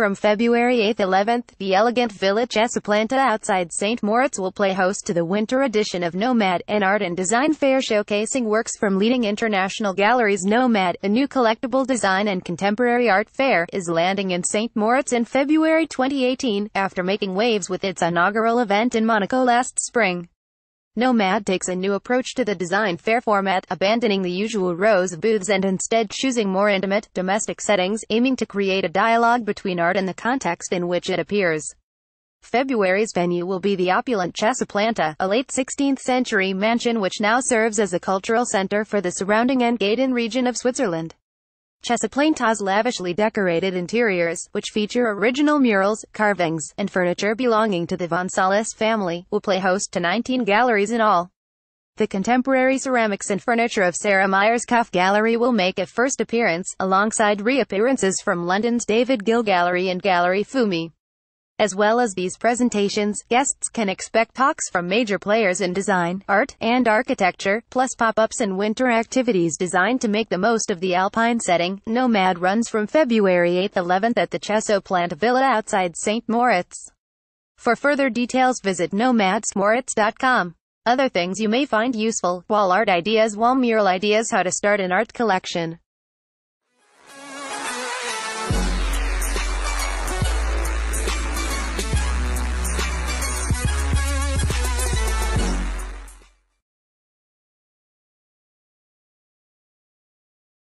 From February 8-11, the elegant Villa Cesaplanta outside St. Moritz will play host to the winter edition of Nomad, an art and design fair showcasing works from leading international galleries Nomad, a new collectible design and contemporary art fair, is landing in St. Moritz in February 2018, after making waves with its inaugural event in Monaco last spring. Nomad takes a new approach to the design fair format, abandoning the usual rows of booths and instead choosing more intimate, domestic settings, aiming to create a dialogue between art and the context in which it appears. February's venue will be the opulent Chesa Planta, a late 16th century mansion which now serves as a cultural center for the surrounding and region of Switzerland. Chesaplaintas lavishly decorated interiors, which feature original murals, carvings, and furniture belonging to the Gonzalez family, will play host to 19 galleries in all. The contemporary ceramics and furniture of Sarah Cuff Gallery will make a first appearance, alongside reappearances from London's David Gill Gallery and Gallery Fumi. As well as these presentations, guests can expect talks from major players in design, art, and architecture, plus pop-ups and winter activities designed to make the most of the alpine setting. Nomad runs from February 8-11 at the Chesso Plant Villa outside St. Moritz. For further details visit nomadsmoritz.com. Other things you may find useful, wall art ideas, wall mural ideas, how to start an art collection.